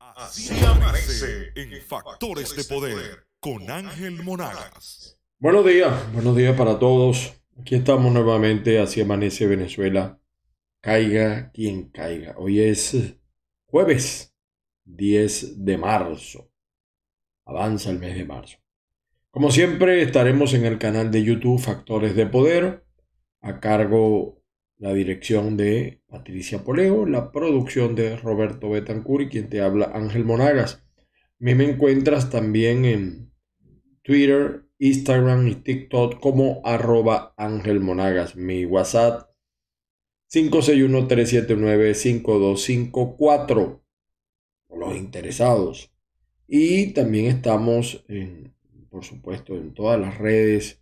Así amanece en Factores de Poder con Ángel Monagas. Buenos días, buenos días para todos. Aquí estamos nuevamente, así amanece Venezuela. Caiga quien caiga. Hoy es jueves 10 de marzo. Avanza el mes de marzo. Como siempre, estaremos en el canal de YouTube Factores de Poder a cargo la dirección de Patricia Poleo, la producción de Roberto Betancur y quien te habla Ángel Monagas. Me, me encuentras también en Twitter, Instagram y TikTok como arroba Ángel Monagas. Mi WhatsApp 561-379-5254. Los interesados. Y también estamos, en, por supuesto, en todas las redes.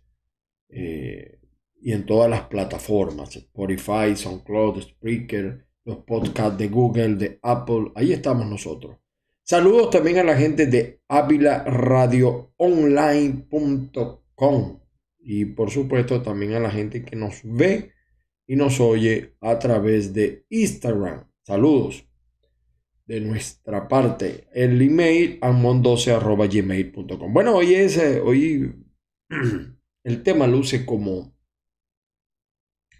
Eh, y en todas las plataformas, Spotify, SoundCloud, Spreaker, los podcasts de Google, de Apple, ahí estamos nosotros. Saludos también a la gente de avilaradioonline.com y por supuesto también a la gente que nos ve y nos oye a través de Instagram. Saludos de nuestra parte. El email amon12.gmail.com. Bueno, hoy es, eh, hoy el tema luce como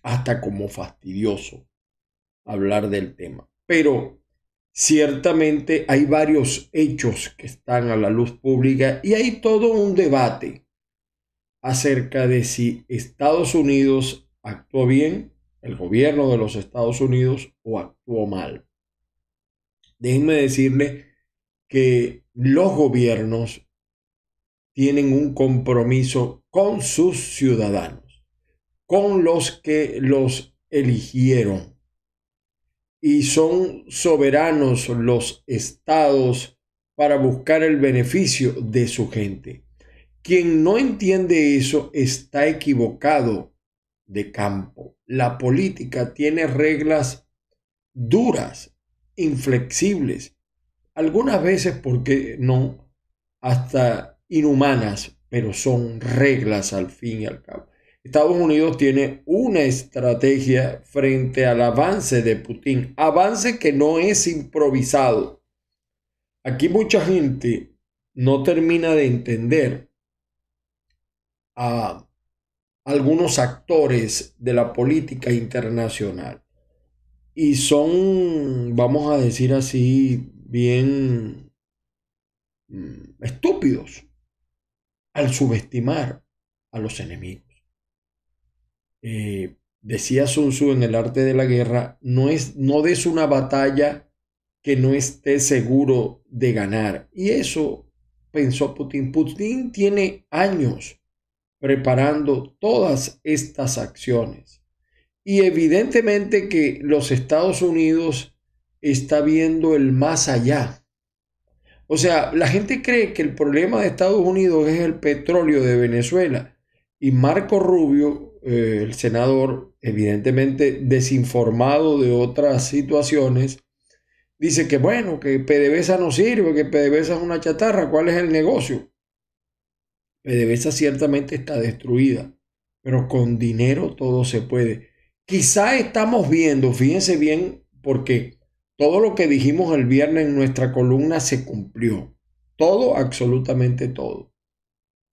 hasta como fastidioso hablar del tema. Pero ciertamente hay varios hechos que están a la luz pública y hay todo un debate acerca de si Estados Unidos actuó bien, el gobierno de los Estados Unidos, o actuó mal. Déjenme decirle que los gobiernos tienen un compromiso con sus ciudadanos con los que los eligieron. Y son soberanos los estados para buscar el beneficio de su gente. Quien no entiende eso está equivocado de campo. La política tiene reglas duras, inflexibles, algunas veces, porque no, hasta inhumanas, pero son reglas al fin y al cabo. Estados Unidos tiene una estrategia frente al avance de Putin, avance que no es improvisado. Aquí mucha gente no termina de entender a algunos actores de la política internacional y son, vamos a decir así, bien mm, estúpidos al subestimar a los enemigos. Eh, decía Sun Tzu en el arte de la guerra, no, es, no des una batalla que no esté seguro de ganar. Y eso pensó Putin. Putin tiene años preparando todas estas acciones. Y evidentemente que los Estados Unidos está viendo el más allá. O sea, la gente cree que el problema de Estados Unidos es el petróleo de Venezuela. Y Marco Rubio, eh, el senador, evidentemente desinformado de otras situaciones, dice que bueno, que PDVSA no sirve, que PDVSA es una chatarra, ¿cuál es el negocio? PDVSA ciertamente está destruida, pero con dinero todo se puede. Quizá estamos viendo, fíjense bien, porque todo lo que dijimos el viernes en nuestra columna se cumplió. Todo, absolutamente todo.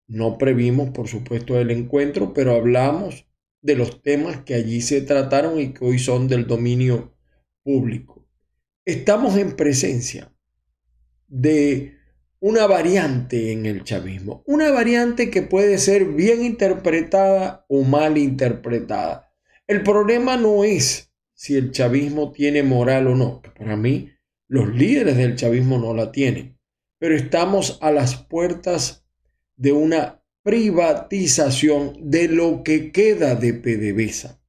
No previmos, por supuesto, el encuentro, pero hablamos de los temas que allí se trataron y que hoy son del dominio público. Estamos en presencia de una variante en el chavismo, una variante que puede ser bien interpretada o mal interpretada. El problema no es si el chavismo tiene moral o no, para mí los líderes del chavismo no la tienen, pero estamos a las puertas de una privatización de lo que queda de PDVSA.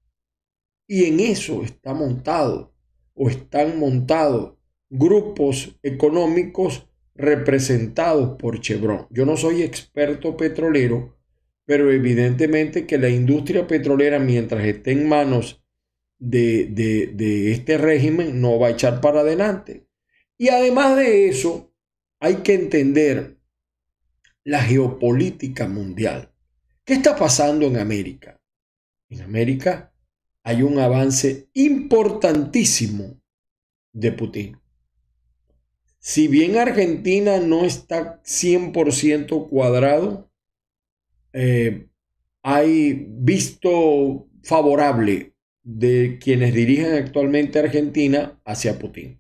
Y en eso está montado o están montados grupos económicos representados por Chevron. Yo no soy experto petrolero, pero evidentemente que la industria petrolera, mientras esté en manos de, de, de este régimen, no va a echar para adelante. Y además de eso, hay que entender la geopolítica mundial. ¿Qué está pasando en América? En América hay un avance importantísimo de Putin. Si bien Argentina no está 100% cuadrado, eh, hay visto favorable de quienes dirigen actualmente Argentina hacia Putin.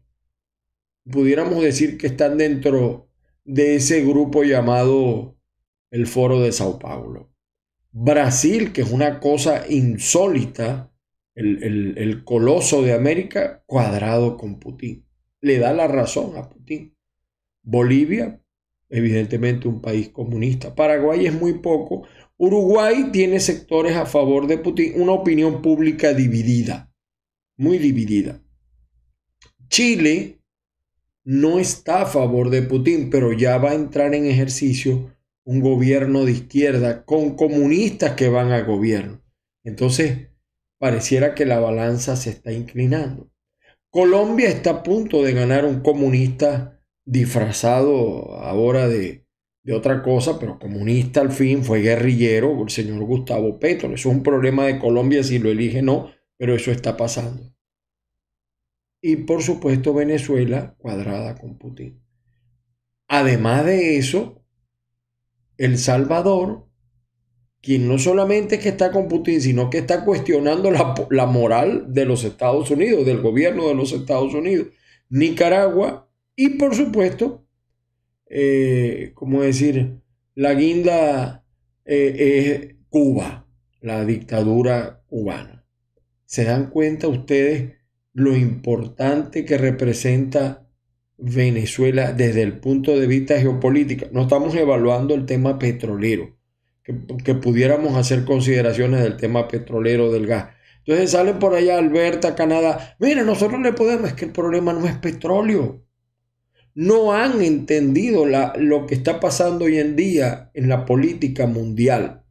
Pudiéramos decir que están dentro de ese grupo llamado el Foro de Sao Paulo. Brasil, que es una cosa insólita, el, el coloso de América, cuadrado con Putin. Le da la razón a Putin. Bolivia, evidentemente un país comunista. Paraguay es muy poco. Uruguay tiene sectores a favor de Putin, una opinión pública dividida, muy dividida. Chile no está a favor de Putin, pero ya va a entrar en ejercicio un gobierno de izquierda con comunistas que van a gobierno. Entonces, pareciera que la balanza se está inclinando. Colombia está a punto de ganar un comunista disfrazado ahora de, otra cosa, pero comunista al fin, fue guerrillero, el señor Gustavo Petro. Eso es un problema de Colombia si lo elige no, pero eso está pasando y por supuesto Venezuela cuadrada con Putin. Además de eso, El Salvador, quien no solamente que está con Putin, sino que está cuestionando la, moral de los Estados Unidos, del gobierno de los Estados Unidos, Nicaragua y por supuesto, eh, ¿cómo decir, la guinda eh, es Cuba, la dictadura cubana. ¿Se dan cuenta ustedes? lo importante que representa Venezuela desde el punto de vista geopolítico. No estamos evaluando el tema petrolero, que, pudiéramos hacer consideraciones del tema petrolero del gas. Entonces salen por allá Alberta, Canadá. Mira, nosotros le podemos, es que el problema no es petróleo. No han entendido lo que está pasando hoy en día en la política mundial.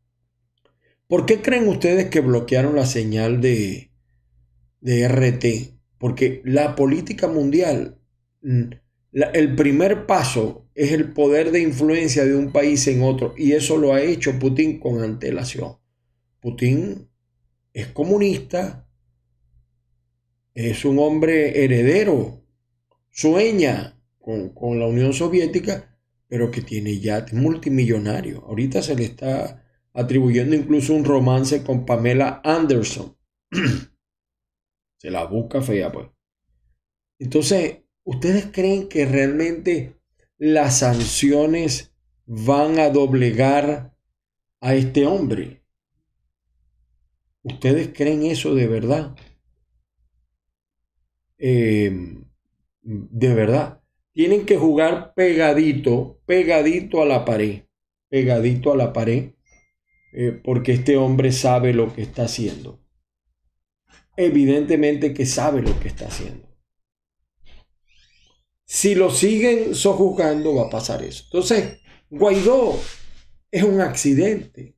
¿Por qué creen ustedes que bloquearon la señal de, de RT, porque la política mundial, mm, el primer paso es el poder de influencia de un país en otro, y eso lo ha hecho Putin con antelación. Putin es comunista, es un hombre heredero, sueña con, la Unión Soviética, pero que tiene ya multimillonario. Ahorita se le está atribuyendo incluso un romance con Pamela Anderson. Se la busca fea, pues. Entonces, ¿ustedes creen que realmente las sanciones van a doblegar a este hombre? ¿Ustedes creen eso de verdad? Eh, de verdad. Tienen que jugar pegadito, pegadito a la pared, pegadito a la pared, eh, porque este hombre sabe lo que está haciendo evidentemente que sabe lo que está haciendo. Si lo siguen sojuzgando va a pasar eso. Entonces, Guaidó es un accidente.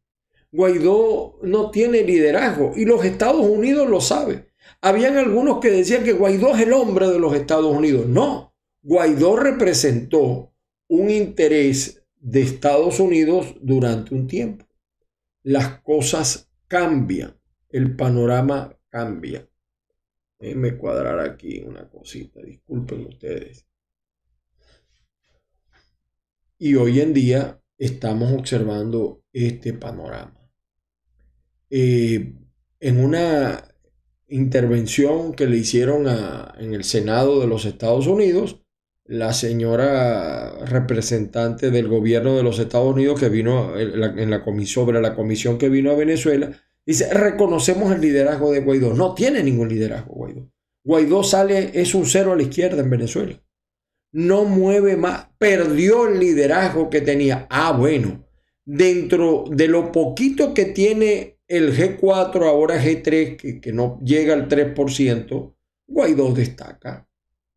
Guaidó no tiene liderazgo y los Estados Unidos lo saben. Habían algunos que decían que Guaidó es el hombre de los Estados Unidos. No, Guaidó representó un interés de Estados Unidos durante un tiempo. Las cosas cambian, el panorama cambia. Déjenme cuadrar aquí una cosita, disculpen ustedes. Y hoy en día estamos observando este panorama. Eh, en una intervención que le hicieron en el Senado de los Estados Unidos, la señora representante del gobierno de los Estados Unidos que vino sobre la comisión que vino a Venezuela, Dice, reconocemos el liderazgo de Guaidó. No tiene ningún liderazgo Guaidó. Guaidó sale, es un cero a la izquierda en Venezuela. No mueve más, perdió el liderazgo que tenía. Ah, bueno, dentro de lo poquito que tiene el G4, ahora G3, que, que no llega al 3%, Guaidó destaca.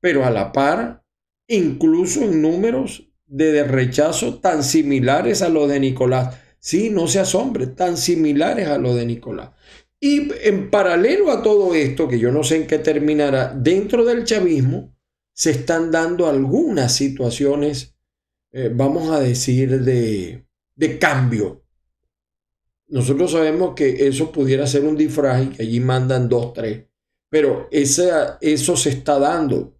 Pero a la par, incluso en números de rechazo tan similares a los de Nicolás Sí, no se asombre, tan similares a los de Nicolás. Y en paralelo a todo esto, que yo no sé en qué terminará, dentro del chavismo se están dando algunas situaciones, eh, vamos a decir, de, cambio. Nosotros sabemos que eso pudiera ser un disfraz y que allí mandan dos, tres, pero esa, eso se está dando.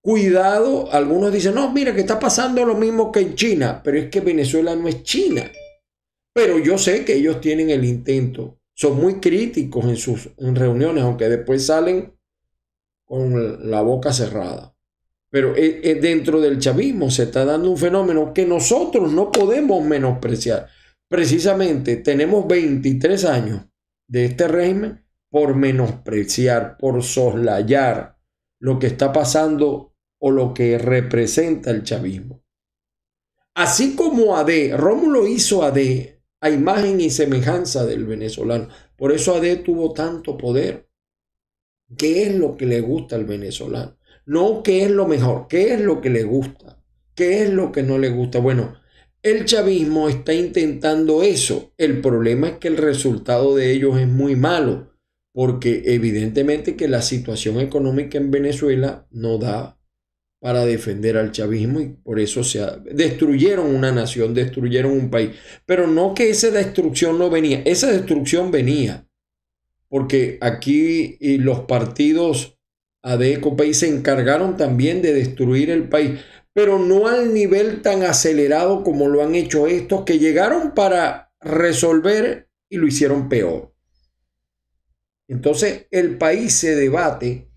Cuidado, algunos dicen, no, mira que está pasando lo mismo que en China, pero es que Venezuela no es China. Pero yo sé que ellos tienen el intento. Son muy críticos en sus reuniones, aunque después salen con la boca cerrada. Pero eh, eh, dentro del chavismo se está dando un fenómeno que nosotros no podemos menospreciar. Precisamente tenemos 23 años de este régimen por menospreciar, por soslayar lo que está pasando o lo que representa el chavismo. Así como AD, Rómulo hizo AD imagen y semejanza del venezolano. Por eso AD tuvo tanto poder. ¿Qué es lo que le gusta al venezolano? No qué es lo mejor, qué es lo que le gusta, qué es lo que no le gusta. Bueno, el chavismo está intentando eso. El problema es que el resultado de ellos es muy malo, porque evidentemente que la situación económica en Venezuela no da para defender al chavismo y por eso se destruyeron una nación, destruyeron un país. Pero no que esa destrucción no venía, esa destrucción venía, porque aquí los partidos ADECO País se encargaron también de destruir el país, pero no al nivel tan acelerado como lo han hecho estos que llegaron para resolver y lo hicieron peor. Entonces el país se debate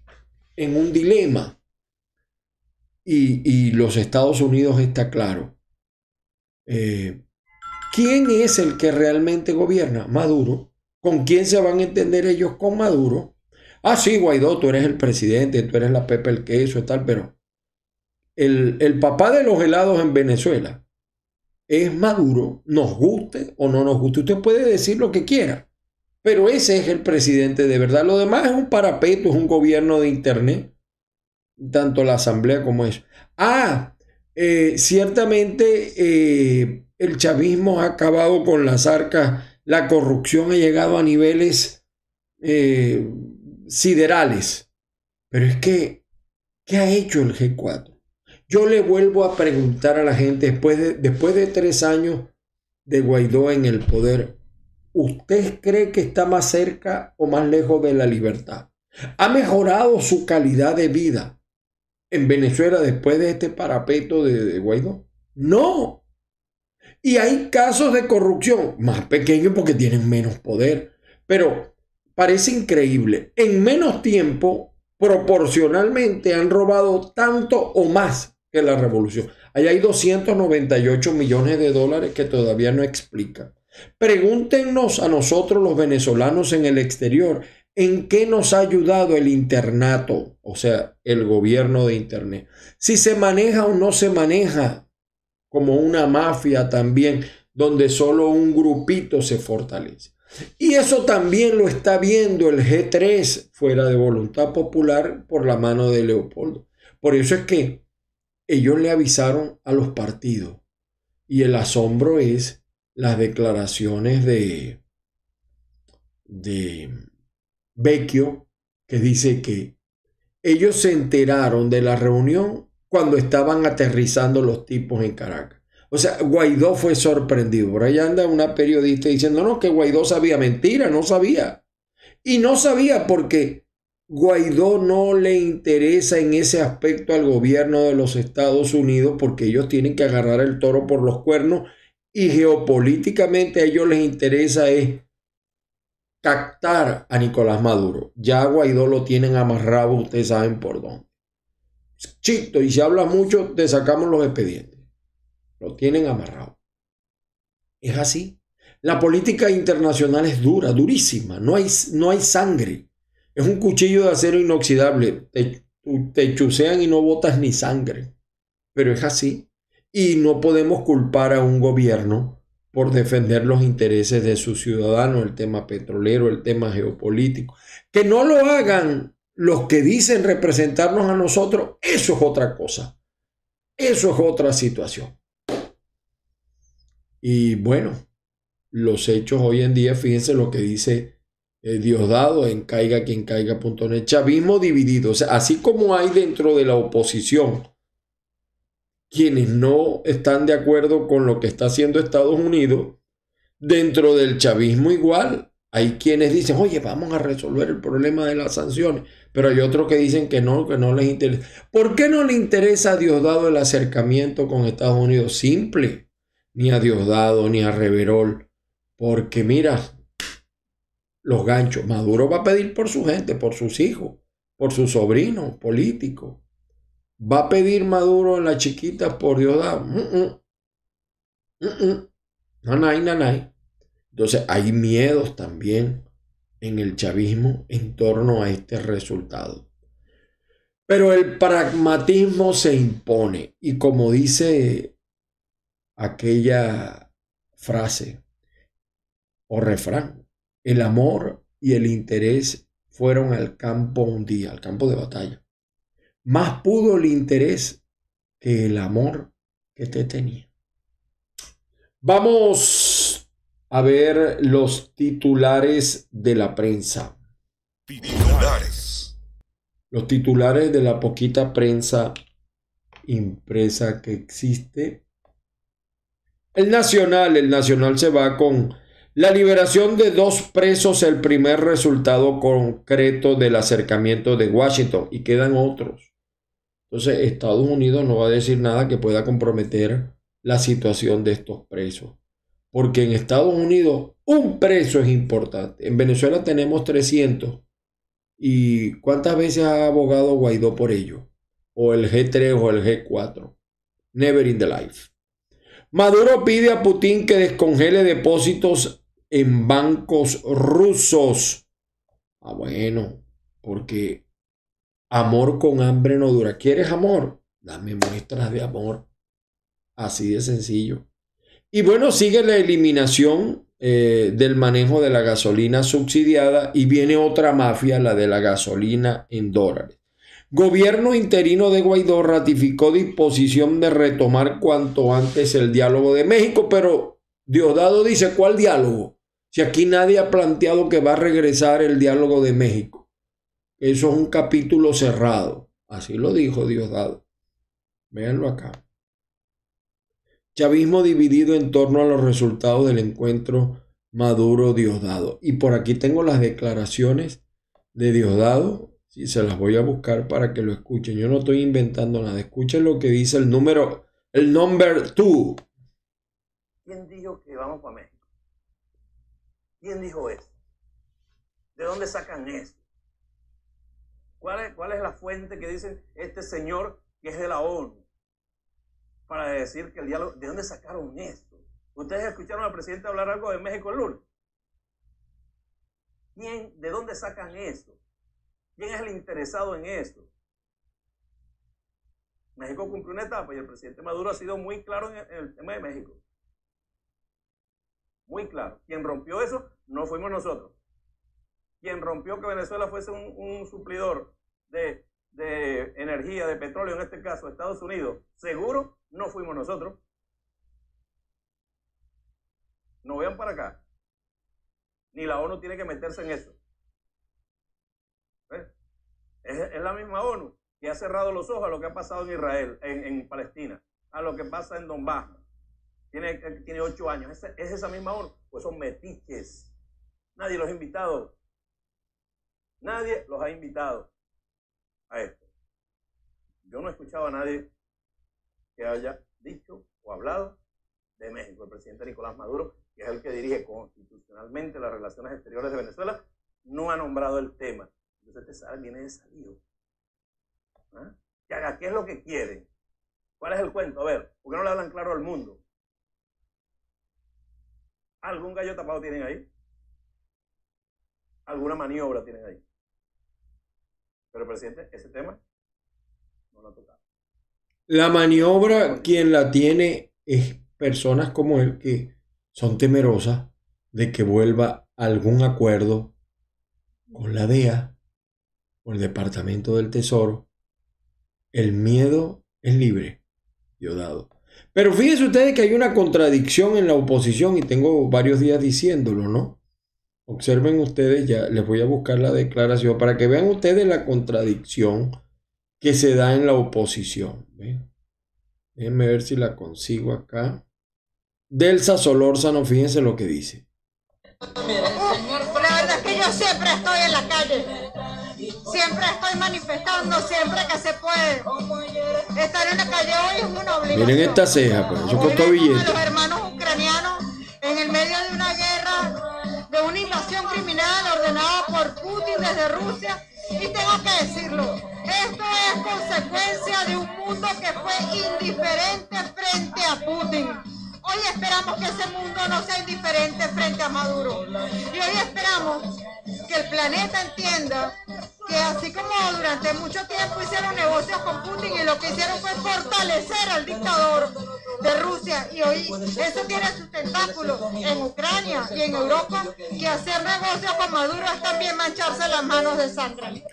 en un dilema y, los Estados Unidos está claro. Eh, ¿Quién es el que realmente gobierna? Maduro. ¿Con quién se van a entender ellos? Con Maduro. Ah, sí, Guaidó, tú eres el presidente, tú eres la Pepe el queso, tal, pero el, el papá de los helados en Venezuela es Maduro, nos guste o no nos guste. Usted puede decir lo que quiera, pero ese es el presidente de verdad. Lo demás es un parapeto, es un gobierno de internet tanto la asamblea como eso. Ah, eh, ciertamente eh, el chavismo ha acabado con las arcas, la corrupción ha llegado a niveles eh, siderales. Pero es que, ¿qué ha hecho el G4? Yo le vuelvo a preguntar a la gente después después de tres años de Guaidó en el poder, ¿usted cree que está más cerca o más lejos de la libertad? ¿Ha mejorado su calidad de vida? en Venezuela después de este parapeto de, Guaidó? No. Y hay casos de corrupción más pequeños porque tienen menos poder. Pero parece increíble. En menos tiempo, proporcionalmente, han robado tanto o más que la revolución. Ahí hay 298 millones de dólares que todavía no explica. Pregúntenos a nosotros los venezolanos en el exterior ¿En qué nos ha ayudado el internato? O sea, el gobierno de Internet. Si se maneja o no se maneja como una mafia también, donde solo un grupito se fortalece. Y eso también lo está viendo el G3 fuera de voluntad popular por la mano de Leopoldo. Por eso es que ellos le avisaron a los partidos. Y el asombro es las declaraciones de... de Vecchio, que dice que ellos se enteraron de la reunión cuando estaban aterrizando los tipos en Caracas. O sea, Guaidó fue sorprendido. Por ahí anda una periodista diciendo, no, que Guaidó sabía mentira, no sabía. Y no sabía porque Guaidó no le interesa en ese aspecto al gobierno de los Estados Unidos porque ellos tienen que agarrar el toro por los cuernos y geopolíticamente a ellos les interesa es captar a Nicolás Maduro. Ya Guaidó lo tienen amarrado, ustedes saben por dónde. Chito, y si hablas mucho, te sacamos los expedientes. Lo tienen amarrado. Es así. La política internacional es dura, durísima. No hay, no hay sangre. Es un cuchillo de acero inoxidable. Te, te chusean y no botas ni sangre. Pero es así. Y no podemos culpar a un gobierno por defender los intereses de sus ciudadanos, el tema petrolero, el tema geopolítico. Que no lo hagan los que dicen representarnos a nosotros, eso es otra cosa. Eso es otra situación. Y bueno, los hechos hoy en día, fíjense lo que dice eh, Diosdado en caiga quien caiga.net, chavismo dividido, o sea, así como hay dentro de la oposición quienes no están de acuerdo con lo que está haciendo Estados Unidos, dentro del chavismo igual. Hay quienes dicen, oye, vamos a resolver el problema de las sanciones, pero hay otros que dicen que no, que no les interesa. ¿Por qué no le interesa a Diosdado el acercamiento con Estados Unidos? Simple, ni a Diosdado, ni a Reverol, porque mira, los ganchos, Maduro va a pedir por su gente, por sus hijos, por su sobrino político va a pedir Maduro a la chiquita por Dios ah, mm, mm, mm, no hay, Nanay, nanay. Entonces hay miedos también en el chavismo en torno a este resultado. Pero el pragmatismo se impone y como dice aquella frase o refrán, el amor y el interés fueron al campo un día, al campo de batalla más pudo el interés que el amor que te tenía. Vamos a ver los titulares de la prensa. Los titulares de la poquita prensa impresa que existe. El Nacional, el Nacional se va con la liberación de dos presos, el primer resultado concreto del acercamiento de Washington, y quedan otros. Entonces Estados Unidos no va a decir nada que pueda comprometer la situación de estos presos. Porque en Estados Unidos un preso es importante. En Venezuela tenemos 300. ¿Y cuántas veces ha abogado Guaidó por ello? O el G3 o el G4. Never in the life. Maduro pide a Putin que descongele depósitos en bancos rusos. Ah, bueno, porque Amor con hambre no dura. ¿Quieres amor? Dame muestras de amor. Así de sencillo. Y bueno, sigue la eliminación eh, del manejo de la gasolina subsidiada y viene otra mafia, la de la gasolina en dólares. Gobierno interino de Guaidó ratificó disposición de retomar cuanto antes el diálogo de México, pero Diosdado dice, ¿cuál diálogo? Si aquí nadie ha planteado que va a regresar el diálogo de México. Eso es un capítulo cerrado. Así lo dijo Diosdado. Véanlo acá. Chavismo dividido en torno a los resultados del encuentro Maduro-Diosdado. Y por aquí tengo las declaraciones de Diosdado. Si se las voy a buscar para que lo escuchen. Yo no estoy inventando nada. Escuchen lo que dice el número, el number two. ¿Quién dijo que vamos para México? ¿Quién dijo eso? ¿De dónde sacan eso? ¿Cuál es, la fuente que dice este señor que es de la ONU? Para decir que el diálogo, ¿de dónde sacaron esto? ¿Ustedes escucharon al presidente hablar algo de México el lunes? ¿De dónde sacan esto? ¿Quién es el interesado en esto? México cumplió una etapa y el presidente Maduro ha sido muy claro en el tema de México. Muy claro. Quien rompió eso no fuimos nosotros quien rompió que Venezuela fuese un, suplidor de, energía, de petróleo, en este caso Estados Unidos, seguro no fuimos nosotros. No vean para acá. Ni la ONU tiene que meterse en eso. Es, la misma ONU que ha cerrado los ojos a lo que ha pasado en Israel, en, Palestina, a lo que pasa en Donbass. Tiene, tiene ocho años. Es, es esa misma ONU. Pues son metiches. Nadie los ha invitado. Nadie los ha invitado a esto. Yo no he escuchado a nadie que haya dicho o hablado de México. El presidente Nicolás Maduro, que es el que dirige constitucionalmente las relaciones exteriores de Venezuela, no ha nombrado el tema. Entonces este sale, viene de salido. ¿Ah? haga qué es lo que quieren. ¿Cuál es el cuento? A ver, ¿por qué no le hablan claro al mundo? ¿Algún gallo tapado tienen ahí? ¿Alguna maniobra tienen ahí? Pero, presidente, ese tema no lo ha La maniobra, quien la tiene es personas como él que son temerosas de que vuelva algún acuerdo con la DEA o el Departamento del Tesoro. El miedo es libre, dado. Pero fíjense ustedes que hay una contradicción en la oposición y tengo varios días diciéndolo, ¿no? Observen ustedes ya, les voy a buscar la declaración para que vean ustedes la contradicción que se da en la oposición. Déjenme ver si la consigo acá. Delsa Solórzano, fíjense lo que dice. la verdad es que yo siempre estoy en la calle. Siempre estoy manifestando, siempre que se puede. Estar en la calle hoy es una obligación. Miren esta ceja, pues. eso costó billete. de Rusia y tengo que decirlo, esto es consecuencia de un mundo que fue indiferente frente a Putin. Hoy esperamos que ese mundo no sea indiferente frente a Maduro. Y hoy esperamos que el planeta entienda que así como durante mucho tiempo hicieron negocios con Putin y lo que hicieron fue fortalecer al dictador, de Rusia y hoy eso tiene sus tentáculos en Ucrania y en Europa que hacer negocios con Maduro es también mancharse las manos de sangre.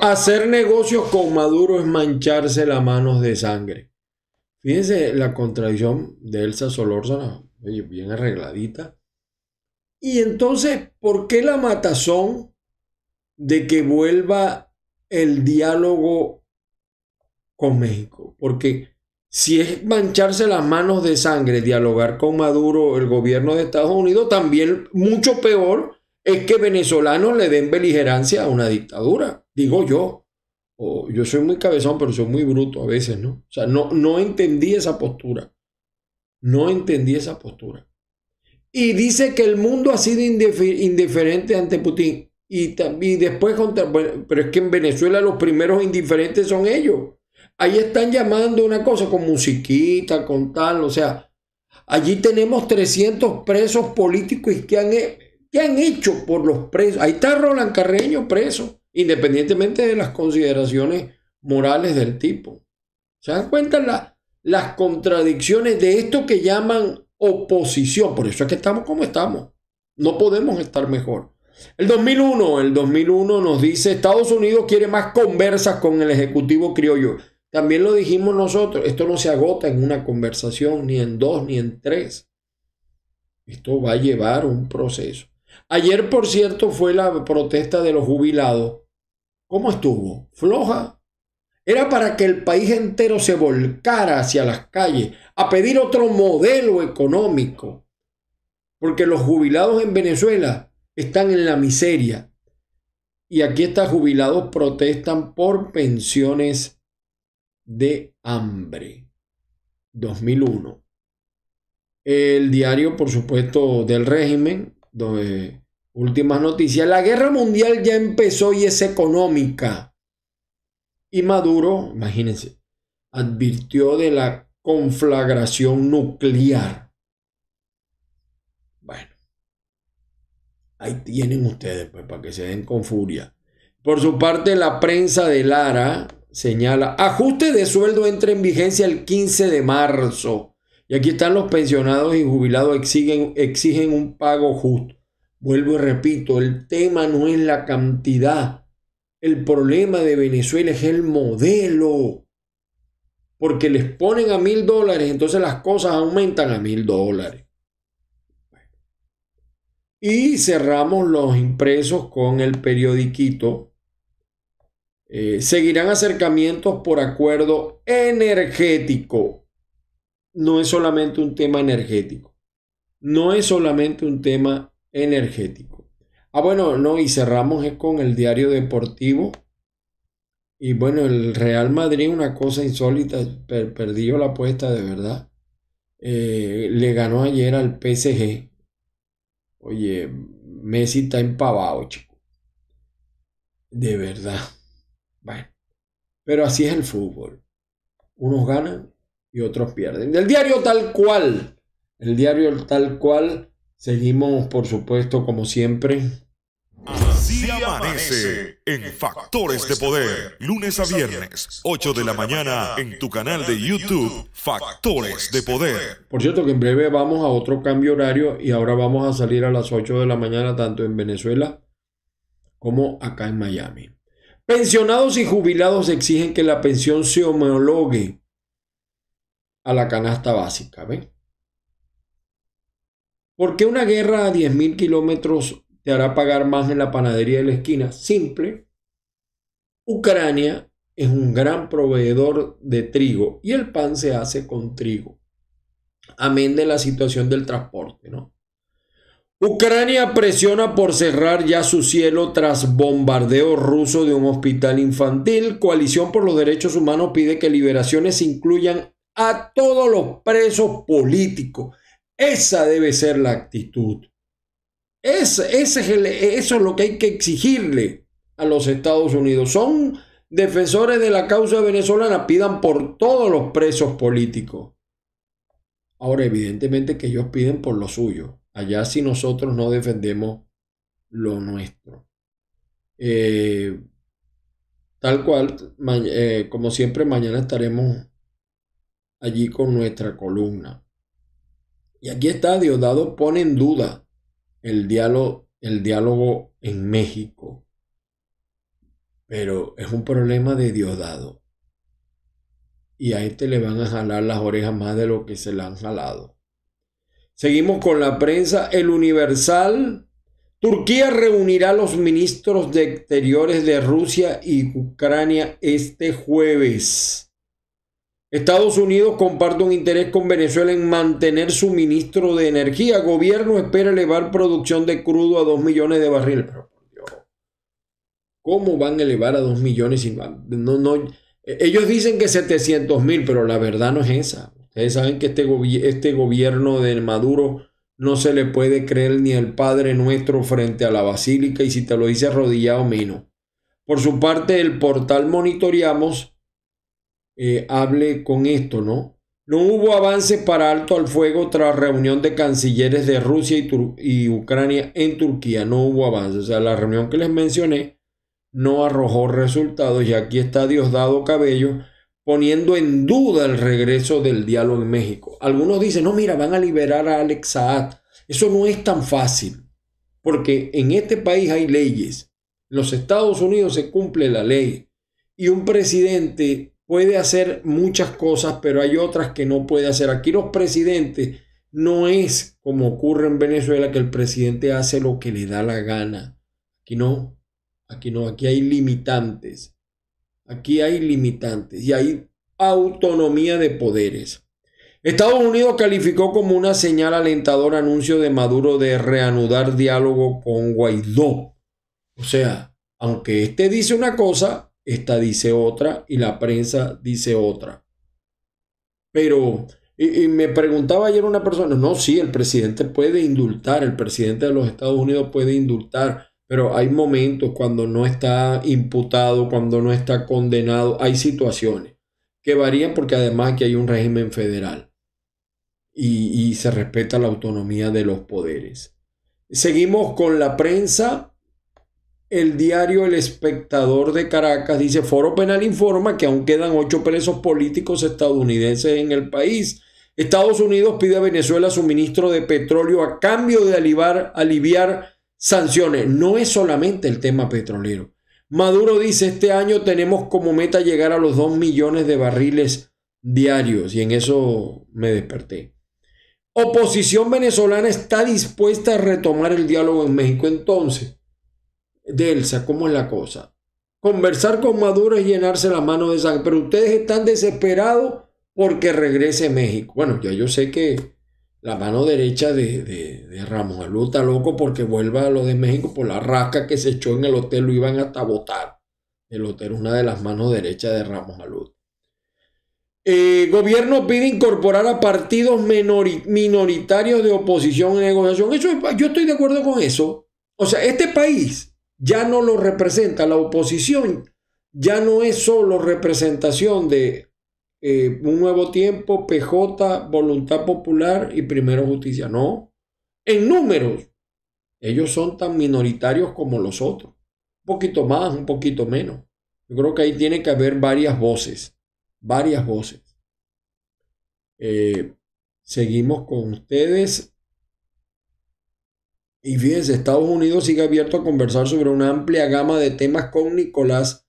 Hacer negocios con Maduro es mancharse las manos de sangre. Fíjense la contradicción de Elsa Solórzana, bien arregladita. Y entonces, ¿por qué la matazón de que vuelva el diálogo con México? Porque si es mancharse las manos de sangre, dialogar con Maduro, el gobierno de Estados Unidos, también mucho peor es que venezolanos le den beligerancia a una dictadura, digo yo. yo soy muy cabezón, pero soy muy bruto a veces, ¿no? O sea, no, no entendí esa postura. No entendí esa postura. Y dice que el mundo ha sido indiferente ante Putin. Y, después contra... pero es que en Venezuela los primeros indiferentes son ellos. Ahí están llamando una cosa con musiquita, con tal, o sea, allí tenemos 300 presos políticos y que han, hecho por los presos. Ahí está Roland Carreño preso, independientemente de las consideraciones morales del tipo. ¿Se dan cuenta las contradicciones de esto que llaman oposición? Por eso es que estamos como estamos. No podemos estar mejor. El 2001, el 2001 nos dice, Estados Unidos quiere más conversas con el Ejecutivo Criollo. También lo dijimos nosotros, esto no se agota en una conversación, ni en dos, ni en tres. Esto va a llevar un proceso. Ayer, por cierto, fue la protesta de los jubilados. ¿Cómo estuvo? ¿Floja? Era para que el país entero se volcara hacia las calles a pedir otro modelo económico. Porque los jubilados en Venezuela están en la miseria. Y aquí estos jubilados protestan por pensiones de hambre, 2001. El diario, por supuesto, del régimen, donde, últimas noticias, la guerra mundial ya empezó y es económica. Y Maduro, imagínense, advirtió de la conflagración nuclear. Bueno, ahí tienen ustedes, pues, para que se den con furia. Por su parte, la prensa de Lara, señala, ajuste de sueldo entra en vigencia el 15 de marzo. Y aquí están los pensionados y jubilados exigen, exigen un pago justo. Vuelvo y repito, el tema no es la cantidad. El problema de Venezuela es el modelo. Porque les ponen a mil dólares, entonces las cosas aumentan a mil dólares. Y cerramos los impresos con el periodiquito eh, seguirán acercamientos por acuerdo energético. No es solamente un tema energético. No es solamente un tema energético. Ah, bueno, no, y cerramos con el diario deportivo. Y bueno, el Real Madrid, una cosa insólita, perdió la apuesta de verdad. Eh, le ganó ayer al PSG. Oye, Messi está empavado, chico. De verdad. Bueno, pero así es el fútbol. Unos ganan y otros pierden. El diario tal cual, el diario tal cual, seguimos por supuesto como siempre. Así amanece en Factores de Poder, lunes a viernes, 8 de la mañana, en tu canal de YouTube, Factores de Poder. Por cierto que en breve vamos a otro cambio horario y ahora vamos a salir a las 8 de la mañana tanto en Venezuela como acá en Miami. Pensionados y jubilados exigen que la pensión se homologue a la canasta básica. ¿ven? ¿Por qué una guerra a 10.000 kilómetros te hará pagar más en la panadería de la esquina? Simple. Ucrania es un gran proveedor de trigo y el pan se hace con trigo. Amén de la situación del transporte, ¿no? Ucrania presiona por cerrar ya su cielo tras bombardeo ruso de un hospital infantil. Coalición por los Derechos Humanos pide que liberaciones incluyan a todos los presos políticos. Esa debe ser la actitud. eso es lo que hay que exigirle a los Estados Unidos. Son defensores de la causa venezolana, pidan por todos los presos políticos. Ahora, evidentemente que ellos piden por lo suyo allá si nosotros no defendemos lo nuestro. Eh, tal cual, eh, como siempre, mañana estaremos allí con nuestra columna. Y aquí está, Diosdado pone en duda el diálogo, el diálogo en México. Pero es un problema de Diosdado. Y a este le van a jalar las orejas más de lo que se le han jalado. Seguimos con la prensa. El Universal. Turquía reunirá a los ministros de Exteriores de Rusia y Ucrania este jueves. Estados Unidos comparte un interés con Venezuela en mantener su ministro de energía. Gobierno espera elevar producción de crudo a 2 millones de barriles. ¿Cómo van a elevar a 2 millones? No, no. Ellos dicen que 700 mil, pero la verdad no es esa. Ustedes eh, saben que este, este, gobierno de Maduro no se le puede creer ni el Padre nuestro frente a la basílica y si te lo dice arrodillado, menos. Por su parte, el portal Monitoreamos eh, hable con esto, ¿no? No hubo avance para alto al fuego tras reunión de cancilleres de Rusia y, y Ucrania en Turquía. No hubo avance. O sea, la reunión que les mencioné no arrojó resultados y aquí está Diosdado Cabello poniendo en duda el regreso del diálogo en México. Algunos dicen, no, mira, van a liberar a Alex Saad. Eso no es tan fácil, porque en este país hay leyes. En los Estados Unidos se cumple la ley y un presidente puede hacer muchas cosas, pero hay otras que no puede hacer. Aquí los presidentes no es como ocurre en Venezuela que el presidente hace lo que le da la gana. Aquí no, aquí no, aquí hay limitantes. Aquí hay limitantes y hay autonomía de poderes. Estados Unidos calificó como una señal alentadora anuncio de Maduro de reanudar diálogo con Guaidó. O sea, aunque este dice una cosa, esta dice otra y la prensa dice otra. Pero, y, y, me preguntaba ayer una persona, no, sí, el presidente puede indultar, el presidente de los Estados Unidos puede indultar, pero hay momentos cuando no está imputado, cuando no está condenado, hay situaciones que varían porque además que hay un régimen federal y, se respeta la autonomía de los poderes. Seguimos con la prensa. El diario El Espectador de Caracas dice, Foro Penal informa que aún quedan ocho presos políticos estadounidenses en el país. Estados Unidos pide a Venezuela suministro de petróleo a cambio de aliviar aliviar sanciones. No es solamente el tema petrolero. Maduro dice, este año tenemos como meta llegar a los 2 millones de barriles diarios y en eso me desperté. Oposición venezolana está dispuesta a retomar el diálogo en México. Entonces, Delsa, ¿cómo es la cosa? Conversar con Maduro es llenarse la mano de sangre, pero ustedes están desesperados porque regrese México. Bueno, ya yo sé que la mano derecha de, Ramos de Alú está loco porque vuelva a lo de México por la rasca que se echó en el hotel, lo iban hasta votar. El hotel una de las manos derechas de Ramos Alú. Eh, gobierno pide incorporar a partidos minoritarios de oposición en negociación. Eso, yo estoy de acuerdo con eso. O sea, este país ya no lo representa. La oposición ya no es solo representación de eh, un nuevo tiempo, PJ, voluntad popular y primero justicia. No, en números, ellos son tan minoritarios como los otros. Un poquito más, un poquito menos. Yo creo que ahí tiene que haber varias voces, varias voces. Eh, seguimos con ustedes. Y fíjense, Estados Unidos sigue abierto a conversar sobre una amplia gama de temas con Nicolás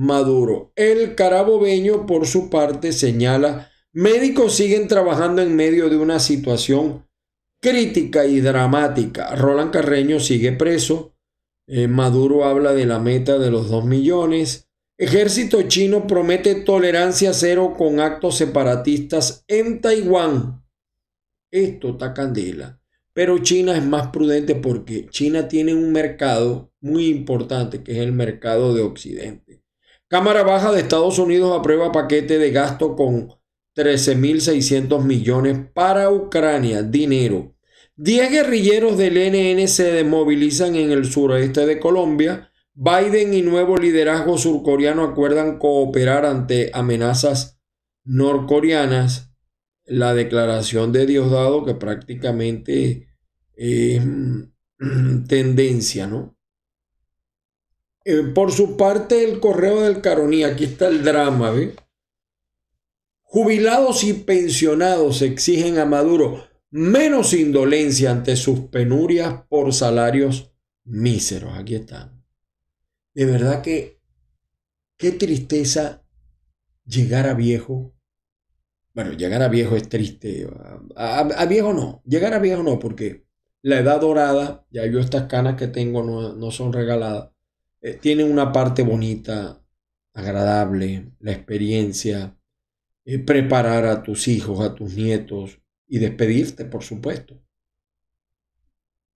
Maduro. El carabobeño, por su parte, señala, médicos siguen trabajando en medio de una situación crítica y dramática. Roland Carreño sigue preso. Eh, Maduro habla de la meta de los 2 millones. Ejército chino promete tolerancia cero con actos separatistas en Taiwán. Esto está candela. Pero China es más prudente porque China tiene un mercado muy importante que es el mercado de Occidente. Cámara Baja de Estados Unidos aprueba paquete de gasto con 13.600 millones para Ucrania, dinero. 10 guerrilleros del NN se desmovilizan en el suroeste de Colombia. Biden y nuevo liderazgo surcoreano acuerdan cooperar ante amenazas norcoreanas. La declaración de Diosdado, que prácticamente es mm, tendencia, ¿no? Eh, por su parte, el correo del Caroní, aquí está el drama, Jubilados y pensionados exigen a Maduro menos indolencia ante sus penurias por salarios míseros. Aquí están. De verdad que qué tristeza llegar a viejo. Bueno, llegar a viejo es triste. A, viejo no. Llegar a viejo no, porque la edad dorada, ya yo estas canas que tengo no son regaladas. Tienen eh, tiene una parte bonita, agradable, la experiencia, eh, preparar a tus hijos, a tus nietos y despedirte, por supuesto.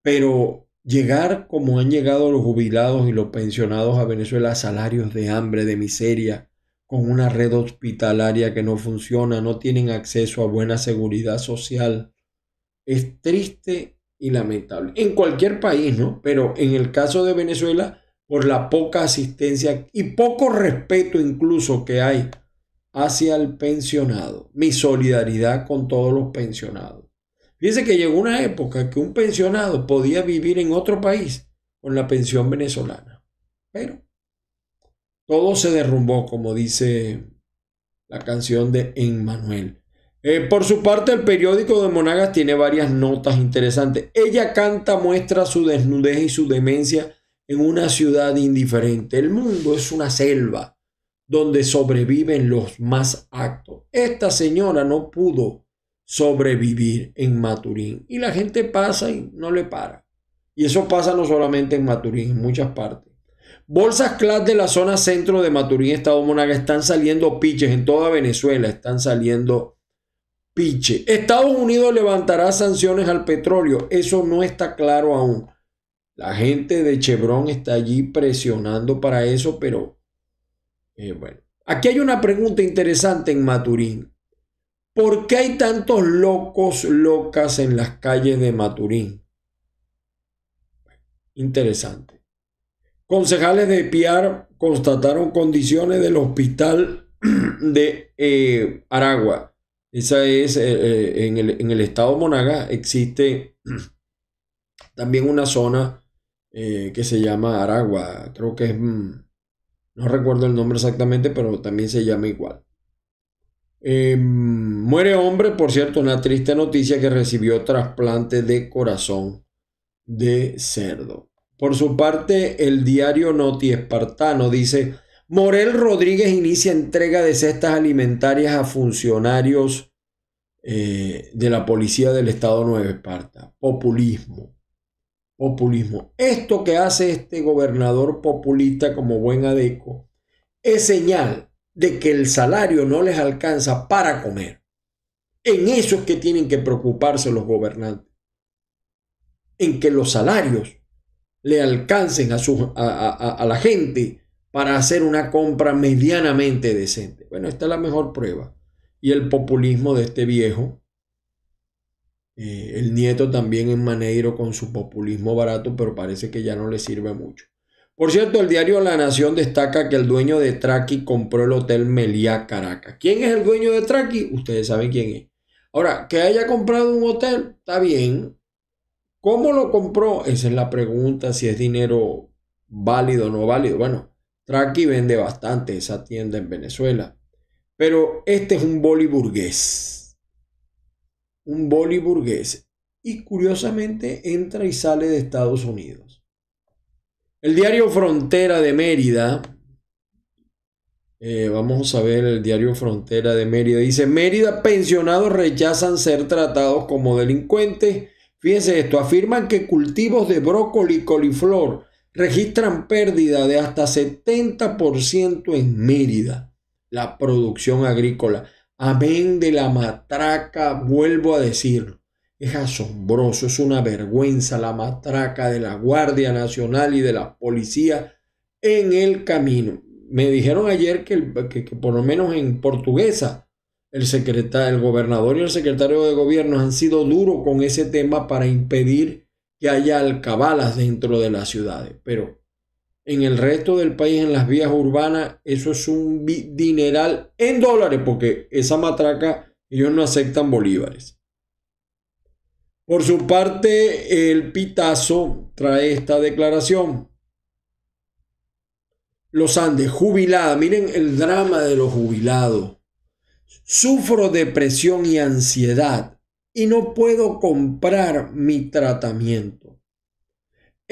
Pero llegar como han llegado los jubilados y los pensionados a Venezuela a salarios de hambre, de miseria, con una red hospitalaria que no funciona, no tienen acceso a buena seguridad social, es triste y lamentable. En cualquier país, ¿no? Pero en el caso de Venezuela, por la poca asistencia y poco respeto incluso que hay hacia el pensionado. Mi solidaridad con todos los pensionados. Fíjense que llegó una época que un pensionado podía vivir en otro país con la pensión venezolana. Pero todo se derrumbó, como dice la canción de Emmanuel. Eh, por su parte, el periódico de Monagas tiene varias notas interesantes. Ella canta, muestra su desnudez y su demencia en una ciudad indiferente. El mundo es una selva donde sobreviven los más actos. Esta señora no pudo sobrevivir en Maturín y la gente pasa y no le para. Y eso pasa no solamente en Maturín, en muchas partes. Bolsas clas de la zona centro de Maturín, Estado Monaga, están saliendo piches en toda Venezuela, están saliendo piches. Estados Unidos levantará sanciones al petróleo, eso no está claro aún. La gente de Chevron está allí presionando para eso, pero eh, bueno. Aquí hay una pregunta interesante en Maturín. ¿Por qué hay tantos locos, locas en las calles de Maturín? Interesante. Concejales de Piar constataron condiciones del hospital de eh, Aragua. Esa es eh, en, el, en el estado Monagas. Existe también una zona eh, que se llama Aragua. Creo que es... Mm, no recuerdo el nombre exactamente, pero también se llama igual. Em, muere hombre, por cierto, una triste noticia que recibió trasplante de corazón de cerdo. Por su parte, el diario Noti Espartano dice, Morel Rodríguez inicia entrega de cestas alimentarias a funcionarios eh, de la policía del Estado Nueva Esparta. Populismo populismo. Esto que hace este gobernador populista como buen adeco es señal de que el salario no les alcanza para comer. En eso es que tienen que preocuparse los gobernantes. En que los salarios le alcancen a, a la gente para hacer una compra medianamente decente. Bueno, esta es la mejor prueba. Y el populismo de este viejo eh, el nieto también en Maneiro con su populismo barato, pero parece que ya no le sirve mucho. Por cierto, el diario La Nación destaca que el dueño de Traki compró el hotel Meliá Caracas. ¿Quién es el dueño de Traki? Ustedes saben quién es. Ahora, que haya comprado un hotel, está bien. ¿Cómo lo compró? Esa es la pregunta, si es dinero válido o no válido. Bueno, Traki vende bastante esa tienda en Venezuela. Pero este es un boli burgués un boli y curiosamente entra y sale de Estados Unidos. El diario Frontera de Mérida, eh, vamos a ver el diario Frontera de Mérida, dice, Mérida pensionados rechazan ser tratados como delincuentes. Fíjense esto, afirman que cultivos de brócoli y coliflor registran pérdida de hasta 70% en Mérida, la producción agrícola. Amén de la matraca, vuelvo a decirlo. Es asombroso, es una vergüenza la matraca de la Guardia Nacional y de la policía en el camino. Me dijeron ayer que, por lo menos en portuguesa el, secretario, el gobernador y el secretario de gobierno han sido duros con ese tema para impedir que haya alcabalas dentro de las ciudades. Pero en el resto del país, en las vías urbanas, eso es un dineral en dólares, porque esa matraca, ellos no aceptan bolívares. Por su parte, el Pitazo trae esta declaración. Los Andes, jubilada. Miren el drama de los jubilados. Sufro depresión y ansiedad y no puedo comprar mi tratamiento.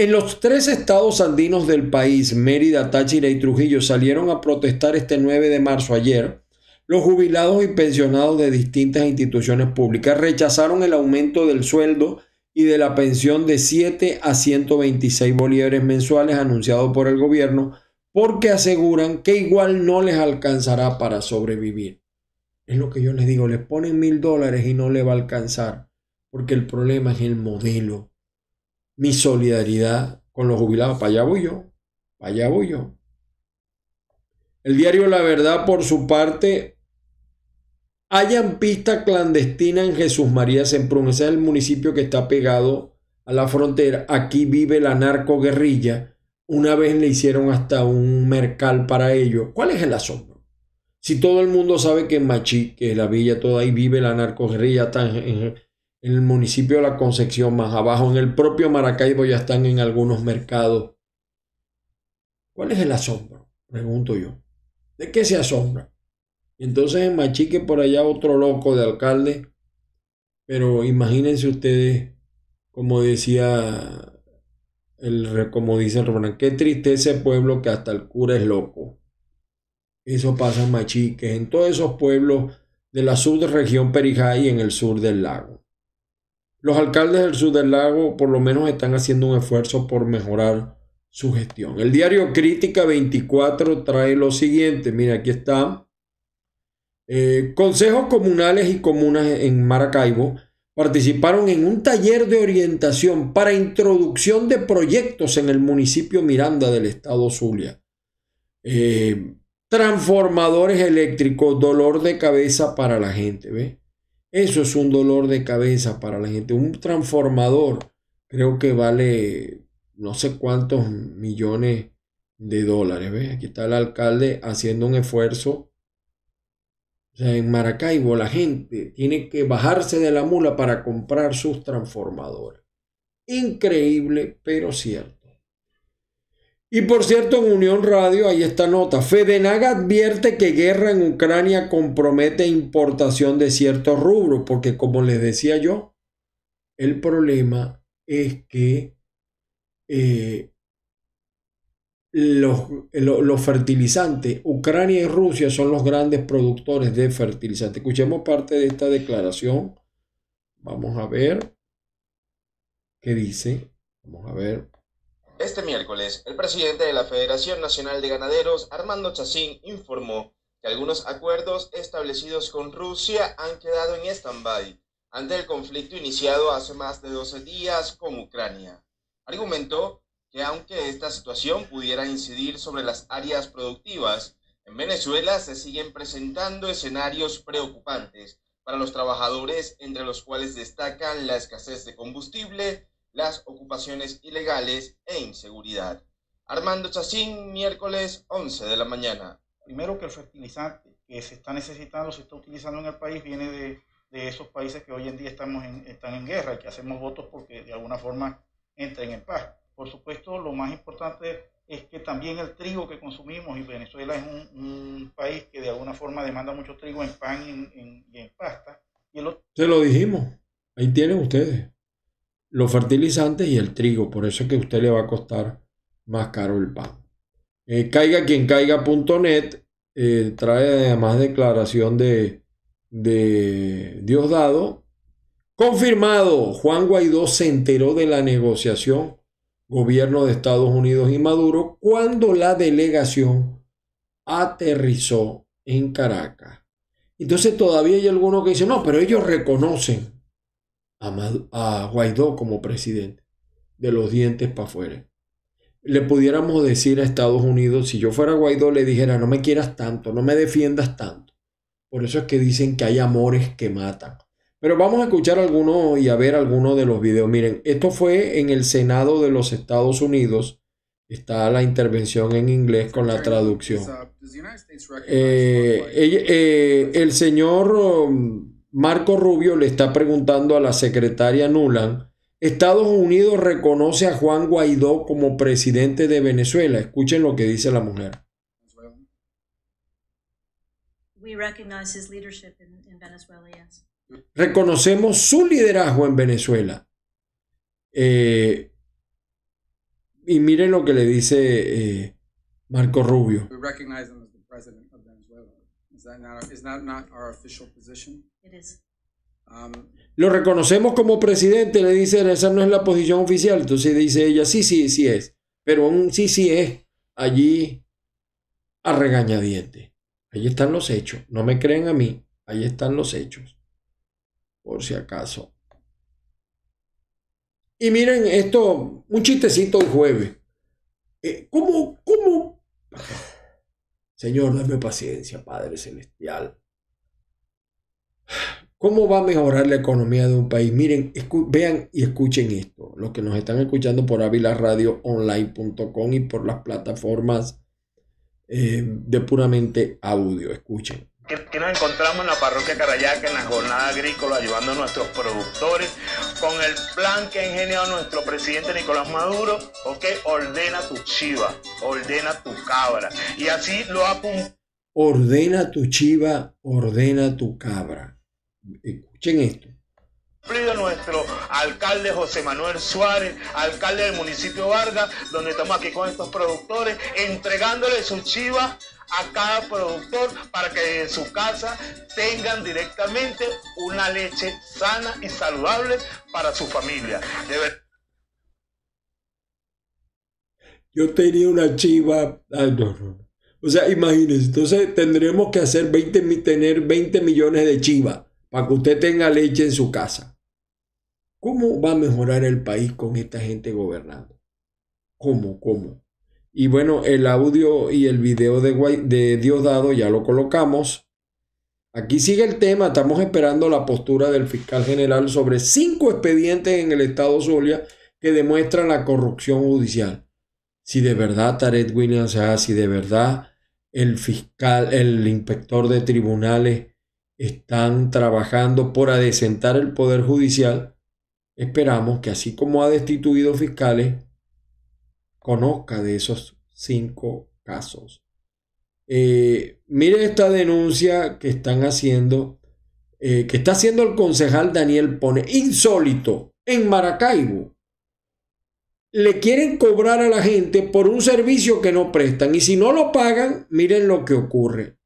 En los tres estados andinos del país, Mérida, Táchira y Trujillo, salieron a protestar este 9 de marzo ayer. Los jubilados y pensionados de distintas instituciones públicas rechazaron el aumento del sueldo y de la pensión de 7 a 126 bolívares mensuales anunciado por el gobierno porque aseguran que igual no les alcanzará para sobrevivir. Es lo que yo les digo, les ponen mil dólares y no le va a alcanzar porque el problema es el modelo mi solidaridad con los jubilados. Para allá voy yo, El diario La Verdad, por su parte, hayan pista clandestina en Jesús María Semprún. Ese es el municipio que está pegado a la frontera. Aquí vive la narcoguerrilla. Una vez le hicieron hasta un mercal para ello. ¿Cuál es el asombro? Si todo el mundo sabe que en Machi, que es la villa toda ahí, vive la narcoguerrilla, tan en el municipio de La Concepción, más abajo, en el propio Maracaibo ya están en algunos mercados. ¿Cuál es el asombro? Pregunto yo. ¿De qué se asombra? Entonces en Machique por allá otro loco de alcalde, pero imagínense ustedes, como decía, el, como dice Román, qué tristeza ese pueblo que hasta el cura es loco. Eso pasa en Machique, en todos esos pueblos de la subregión Perijá y en el sur del lago. Los alcaldes del sur del lago por lo menos están haciendo un esfuerzo por mejorar su gestión. El diario Crítica 24 trae lo siguiente. Mira, aquí está. Eh, consejos comunales y comunas en Maracaibo participaron en un taller de orientación para introducción de proyectos en el municipio Miranda del estado Zulia. Eh, transformadores eléctricos, dolor de cabeza para la gente, ¿ve? Eso es un dolor de cabeza para la gente. Un transformador creo que vale no sé cuántos millones de dólares. Aquí está el alcalde haciendo un esfuerzo. O sea, en Maracaibo la gente tiene que bajarse de la mula para comprar sus transformadores. Increíble, pero cierto. Y por cierto, en Unión Radio, hay esta nota, Fedenaga advierte que guerra en Ucrania compromete importación de ciertos rubros, porque como les decía yo, el problema es que eh, los, eh, los, fertilizantes, Ucrania y Rusia son los grandes productores de fertilizantes. Escuchemos parte de esta declaración. Vamos a ver qué dice. Vamos a ver. Este miércoles, el presidente de la Federación Nacional de Ganaderos, Armando Chacín, informó que algunos acuerdos establecidos con Rusia han quedado en stand ante el conflicto iniciado hace más de 12 días con Ucrania. Argumentó que aunque esta situación pudiera incidir sobre las áreas productivas, en Venezuela se siguen presentando escenarios preocupantes para los trabajadores, entre los cuales destacan la escasez de combustible las ocupaciones ilegales e inseguridad. Armando Chacín, miércoles 11 de la mañana. Primero que el fertilizante que se está necesitando, se está utilizando en el país, viene de, de esos países que hoy en día estamos están en guerra y que hacemos votos porque de alguna forma entren en paz. Por supuesto, lo más importante es que también el trigo que consumimos, y Venezuela es un, país que de alguna forma demanda mucho trigo en pan y en, en, pasta. Se lo dijimos, ahí tienen ustedes los fertilizantes y el trigo. Por eso es que a usted le va a costar más caro el pan. Eh, caiga quien caiga.net eh, trae además declaración de, de Diosdado. Confirmado, Juan Guaidó se enteró de la negociación gobierno de Estados Unidos y Maduro cuando la delegación aterrizó en Caracas. Entonces todavía hay algunos que dicen, no, pero ellos reconocen a, Guaidó como presidente, de los dientes para afuera. Le pudiéramos decir a Estados Unidos, si yo fuera Guaidó, le dijera, no me quieras tanto, no me defiendas tanto. Por eso es que dicen que hay amores que matan. Pero vamos a escuchar alguno. y a ver alguno de los videos. Miren, esto fue en el Senado de los Estados Unidos. Está la intervención en inglés con la traducción. Uh, eh, eh, el señor um, Marco Rubio le está preguntando a la secretaria Nuland, Estados Unidos reconoce a Juan Guaidó como presidente de Venezuela. Escuchen lo que dice la mujer. We recognize his leadership in, Venezuela, Reconocemos su liderazgo en Venezuela. Eh, y miren lo que le dice eh, Marco Rubio. We recognize him as the Venezuela. is that not our official position? Lo reconocemos como presidente, le dicen, esa no es la posición oficial. Entonces dice ella, sí, sí, sí es. Pero un sí, sí es allí a regañadiente. Ahí están los hechos. No me creen a mí. Ahí están los hechos. Por si acaso. Y miren esto, un chistecito el jueves. Eh, ¿Cómo, cómo? Señor, dame paciencia, Padre Celestial. ¿Cómo va a mejorar la economía de un país? Miren, vean y escuchen esto. Los que nos están escuchando por avilarradioonline.com y por las plataformas eh, de puramente audio. Escuchen. Que nos encontramos en la parroquia Carayaca en la jornada agrícola ayudando a nuestros productores con el plan que ha ingeniado nuestro presidente Nicolás Maduro, ok, ordena tu chiva, ordena tu cabra. Y así lo ha... Ordena tu chiva, ordena tu cabra. Escuchen esto nuestro alcalde José Manuel Suárez, alcalde del municipio Vargas, donde estamos aquí con estos productores, entregándole su chivas a cada productor para que en su casa tengan directamente una leche sana y saludable para su familia. Yo tenía una chiva, ah, O sea, imagínense, entonces tendremos que hacer 20, tener 20 millones de chivas para que usted tenga leche en su casa. ¿Cómo va a mejorar el país con esta gente gobernando? ¿Cómo? ¿Cómo? Y bueno, el audio y el video de, de Diosdado ya lo colocamos. Aquí sigue el tema, estamos esperando la postura del fiscal general sobre cinco expedientes en el estado Zulia que demuestran la corrupción judicial. Si de verdad Tarek Williams, si de verdad el fiscal, el inspector de tribunales están trabajando por adecentar el Poder Judicial, esperamos que así como ha destituido fiscales, conozca de esos cinco casos. Miren eh, mire esta denuncia que están haciendo, eh, que está haciendo el concejal Daniel Pone, insólito, en Maracaibo. Le quieren cobrar a la gente por un servicio que no prestan y si no lo pagan, miren lo que ocurre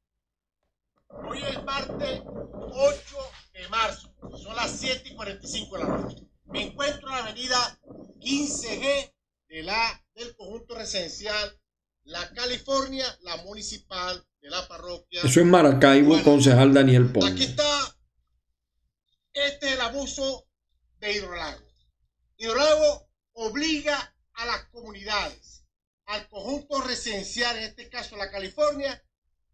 el martes 8 de marzo. Son las 7 y 45 de la noche. Me encuentro en la avenida 15G de la, del conjunto residencial La California, la municipal de la parroquia. Eso es Maracaibo, concejal Daniel Ponce. Aquí está. Este es el abuso de Hidrolago. Hidrolago obliga a las comunidades, al conjunto residencial, en este caso la California,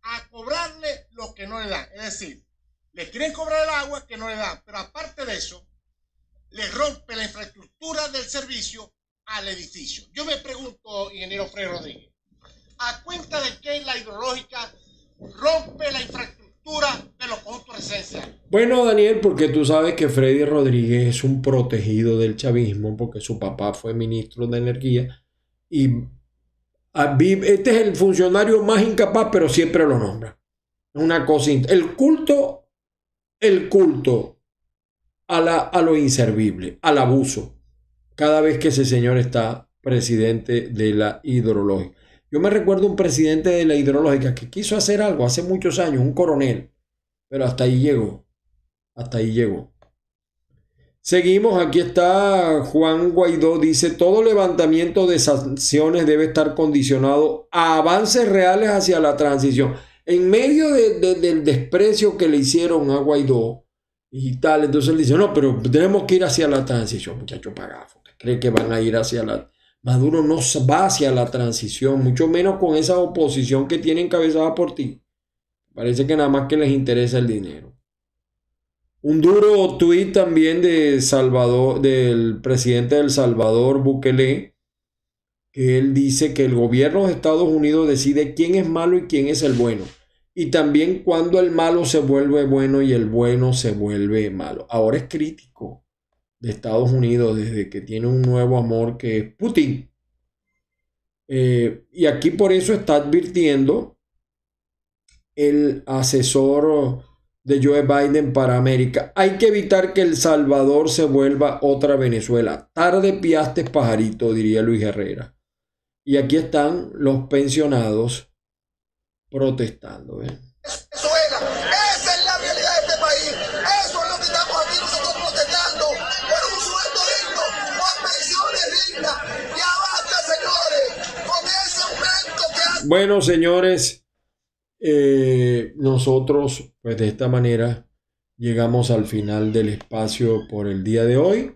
a cobrarle lo que no le da, Es decir, les quieren cobrar el agua que no le da, pero aparte de eso, le rompe la infraestructura del servicio al edificio. Yo me pregunto, ingeniero Freddy Rodríguez, ¿a cuenta de qué la hidrológica rompe la infraestructura de los productos Bueno, Daniel, porque tú sabes que Freddy Rodríguez es un protegido del chavismo, porque su papá fue ministro de Energía y Ah, este es el funcionario más incapaz, pero siempre lo nombra. Una cosa. El culto, el culto a, la, a lo inservible, al abuso, cada vez que ese señor está presidente de la hidrológica. Yo me recuerdo un presidente de la hidrológica que quiso hacer algo hace muchos años, un coronel, pero hasta ahí llegó. Hasta ahí llegó. Seguimos, aquí está Juan Guaidó, dice, todo levantamiento de sanciones debe estar condicionado a avances reales hacia la transición. En medio del desprecio que le hicieron a Guaidó y tal, entonces él dice, no, pero tenemos que ir hacia la transición, muchachos pagafos, cree que van a ir hacia la... Maduro no va hacia la transición, mucho menos con esa oposición que tiene encabezada por ti. Parece que nada más que les interesa el dinero. Un duro tuit también de Salvador, del presidente del Salvador, Bukele, que él dice que el gobierno de Estados Unidos decide quién es malo y quién es el bueno. Y también cuando el malo se vuelve bueno y el bueno se vuelve malo. Ahora es crítico de Estados Unidos desde que tiene un nuevo amor que es Putin. Eh, y aquí por eso está advirtiendo el asesor de Joe Biden para América. Hay que evitar que El Salvador se vuelva otra Venezuela. Tarde piaste pajarito, diría Luis Herrera. Y aquí están los pensionados protestando. Bueno, señores, eh, nosotros, pues de esta manera, llegamos al final del espacio por el día de hoy.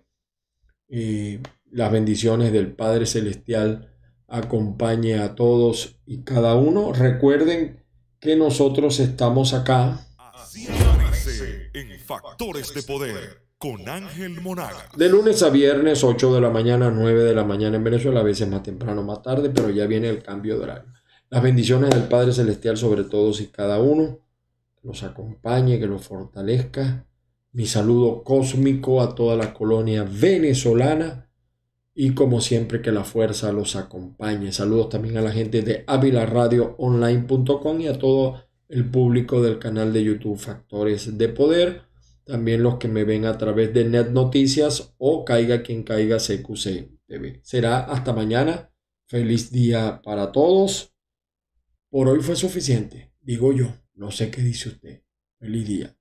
Y las bendiciones del Padre Celestial acompañe a todos y cada uno. Recuerden que nosotros estamos acá. en Factores de Poder con Ángel Monaga. De lunes a viernes, 8 de la mañana, 9 de la mañana en Venezuela, a veces más temprano, más tarde, pero ya viene el cambio de horario. Las bendiciones del Padre Celestial sobre todos y cada uno, que los acompañe, que los fortalezca. Mi saludo cósmico a toda la colonia venezolana y como siempre que la fuerza los acompañe. Saludos también a la gente de Online.com y a todo el público del canal de YouTube Factores de Poder. También los que me ven a través de Net Noticias o Caiga quien caiga CQC TV. Será hasta mañana. Feliz día para todos. Por hoy fue suficiente, digo yo. No sé qué dice usted. Feliz día.